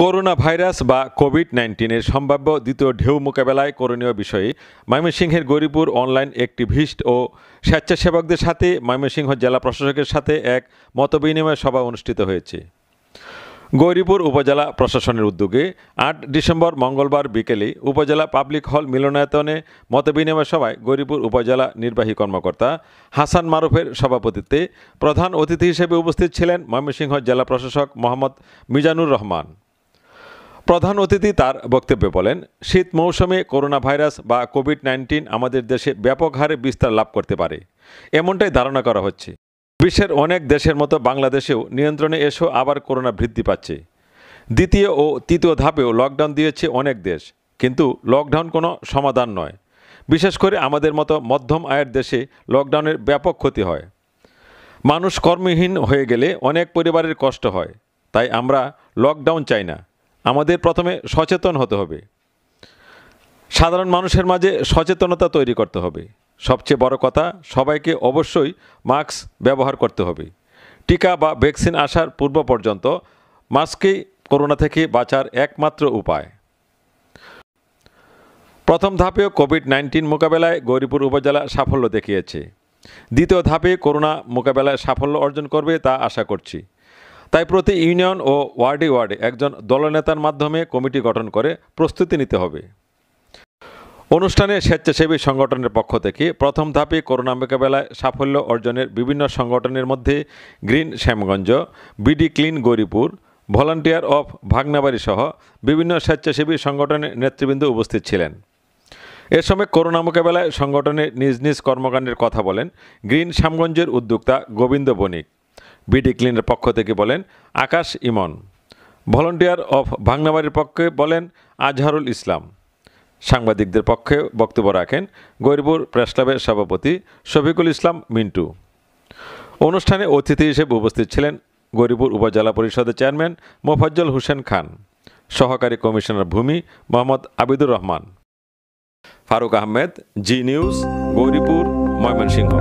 corona virus বা Covid নাইন্টিনের সম্ভাব্য দ্বিতীয় ঢেউ মোকাবেলায় করণীয় বিষয়ে ময়মনসিংহের গৌরীপুর অনলাইন অ্যাক্টিভিস্ট ও স্বেচ্ছাসেবকদের সাথে ময়মনসিংহ জেলা প্রশাসকের সাথে এক মতবিনিময় সভা অনুষ্ঠিত হয়েছে গৌরীপুর উপজেলা প্রশাসনের উদ্যোগে আট ডিসেম্বর মঙ্গলবার বিকেলে উপজেলা পাবলিক হল মিলনায়তনে মতবিনিময় সভায় গৌরীপুর উপজেলা নির্বাহী কর্মকর্তা হাসান মারুফের সভাপতিত্বে প্রধান অতিথি হিসেবে উপস্থিত ছিলেন ময়মনসিংহ জেলা প্রশাসক মোহাম্মদ মিজানুর রহমান প্রধান অতিথি তার বক্তব্যে বলেন শীত মৌসুমে করোনা ভাইরাস বা কোভিড নাইন্টিন আমাদের দেশে ব্যাপক হারে বিস্তার লাভ করতে পারে এমনটাই ধারণা করা হচ্ছে বিশ্বের অনেক দেশের মতো বাংলাদেশেও নিয়ন্ত্রণে এসেও আবার করোনা বৃদ্ধি পাচ্ছে দ্বিতীয় ও তৃতীয় ধাপেও লকডাউন দিয়েছে অনেক দেশ কিন্তু লকডাউন কোনো সমাধান নয় বিশেষ করে আমাদের মতো মধ্যম আয়ের দেশে লকডাউনের ব্যাপক ক্ষতি হয় মানুষ কর্মহীন হয়ে গেলে অনেক পরিবারের কষ্ট হয় তাই আমরা লকডাউন চাই না আমাদের প্রথমে সচেতন হতে হবে সাধারণ মানুষের মাঝে সচেতনতা তৈরি করতে হবে সবচেয়ে বড় কথা সবাইকে অবশ্যই মাস্ক ব্যবহার করতে হবে টিকা বা ভ্যাকসিন আসার পূর্ব পর্যন্ত মাস্কই করোনা থেকে বাঁচার একমাত্র উপায় প্রথম ধাপেও কোভিড নাইন্টিন মোকাবেলায় গৌরীপুর উপজেলা সাফল্য দেখিয়েছে দ্বিতীয় ধাপে করোনা মোকাবেলায় সাফল্য অর্জন করবে তা আশা করছি তাই প্রতি ইউনিয়ন ও ওয়ার্ডে ওয়ার্ডে একজন দলনেতার মাধ্যমে কমিটি গঠন করে প্রস্তুতি নিতে হবে অনুষ্ঠানে স্বেচ্ছাসেবী সংগঠনের পক্ষ থেকে প্রথম ধাপে করোনা মোকাবেলায় সাফল্য অর্জনের বিভিন্ন সংগঠনের মধ্যে green Shyamganj BD clean Gauripur volunteer of Bhagnabari সহ বিভিন্ন স্বেচ্ছাসেবী সংগঠনের নেতৃবৃন্দ উপস্থিত ছিলেন এ সময় করোনা মোকাবেলায় সংগঠনের নিজ নিজ কর্মকাণ্ডের কথা বলেন গ্রিন শ্যামগঞ্জের উদ্যোক্তা গোবিন্দ বণিক বিডি ক্লিনের পক্ষ থেকে বলেন আকাশ ইমন ভলন্টিয়ার অফ ভাংনাবাড়ির পক্ষে বলেন আজহারুল ইসলাম সাংবাদিকদের পক্ষে বক্তব্য রাখেন গৈরবুর প্রেস ক্লাবের সভাপতি শফিকুল ইসলাম মিন্টু অনুষ্ঠানে অতিথি হিসেবে উপস্থিত ছিলেন গরিপুর উপজেলা পরিষদের চেয়ারম্যান মোফাজ্জল হোসেন খান সহকারী কমিশনার ভূমি মোহাম্মদ আবিদুর রহমান ফারুক আহমেদ জি নিউজ গৌরীপুর ময়মনসিংহ